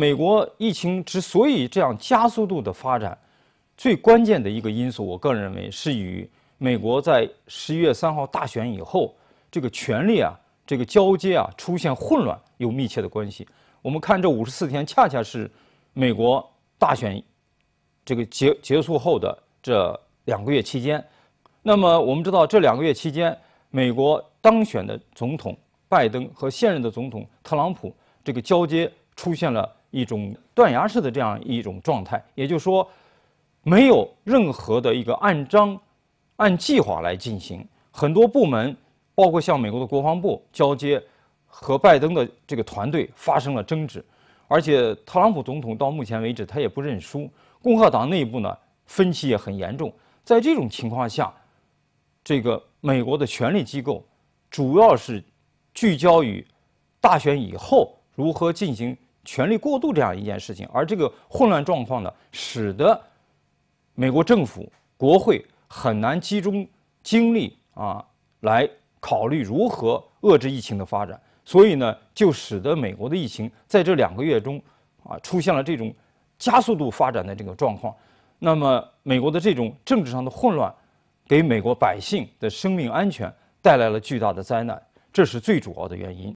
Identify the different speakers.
Speaker 1: 美国疫情之所以这样加速度的发展，最关键的一个因素，我个人认为是与美国在十月三号大选以后这个权力啊、这个交接啊出现混乱有密切的关系。我们看这五十四天，恰恰是美国大选这个结结束后的这两个月期间。那么，我们知道这两个月期间，美国当选的总统拜登和现任的总统特朗普这个交接出现了。一种断崖式的这样一种状态，也就是说，没有任何的一个按章、按计划来进行。很多部门，包括像美国的国防部交接，和拜登的这个团队发生了争执，而且特朗普总统到目前为止他也不认输。共和党内部呢分歧也很严重。在这种情况下，这个美国的权力机构主要是聚焦于大选以后如何进行。权力过度这样一件事情，而这个混乱状况呢，使得美国政府、国会很难集中精力啊，来考虑如何遏制疫情的发展。所以呢，就使得美国的疫情在这两个月中啊，出现了这种加速度发展的这个状况。那么，美国的这种政治上的混乱，给美国百姓的生命安全带来了巨大的灾难，这是最主要的原因。